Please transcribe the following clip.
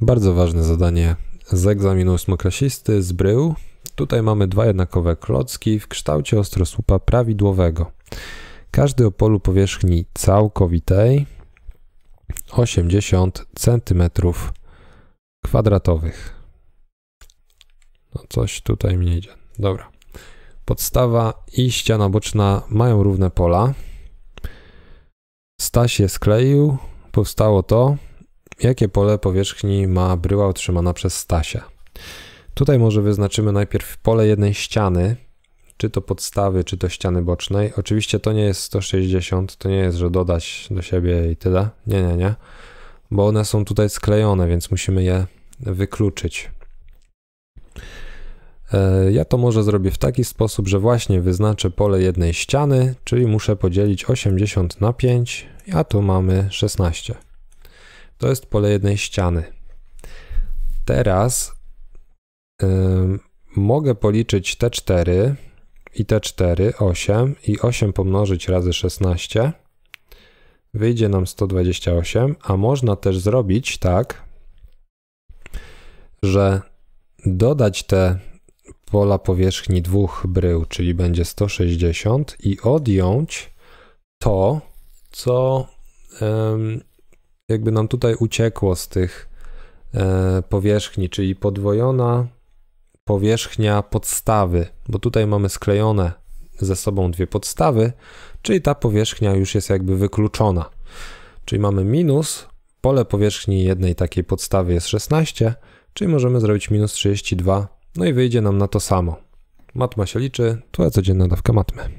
Bardzo ważne zadanie z egzaminu ósmoklasisty z brył. Tutaj mamy dwa jednakowe klocki w kształcie ostrosłupa prawidłowego. Każdy o polu powierzchni całkowitej 80 cm kwadratowych. No coś tutaj mi nie idzie. Dobra. Podstawa i ściana boczna mają równe pola. Staś je skleił, powstało to Jakie pole powierzchni ma bryła otrzymana przez Stasia? Tutaj może wyznaczymy najpierw pole jednej ściany, czy to podstawy, czy to ściany bocznej. Oczywiście to nie jest 160, to nie jest, że dodać do siebie i tyle. Nie, nie, nie. Bo one są tutaj sklejone, więc musimy je wykluczyć. E, ja to może zrobię w taki sposób, że właśnie wyznaczę pole jednej ściany, czyli muszę podzielić 80 na 5, a tu mamy 16. To jest pole jednej ściany. Teraz yy, mogę policzyć te 4 i te 4, 8 i 8 pomnożyć razy 16. Wyjdzie nam 128, a można też zrobić tak, że dodać te pola powierzchni dwóch brył, czyli będzie 160 i odjąć to, co um, jakby nam tutaj uciekło z tych e, powierzchni, czyli podwojona powierzchnia podstawy, bo tutaj mamy sklejone ze sobą dwie podstawy, czyli ta powierzchnia już jest jakby wykluczona. Czyli mamy minus, pole powierzchni jednej takiej podstawy jest 16, czyli możemy zrobić minus 32, no i wyjdzie nam na to samo. Matma się liczy, to jest codzienna dawka matmy.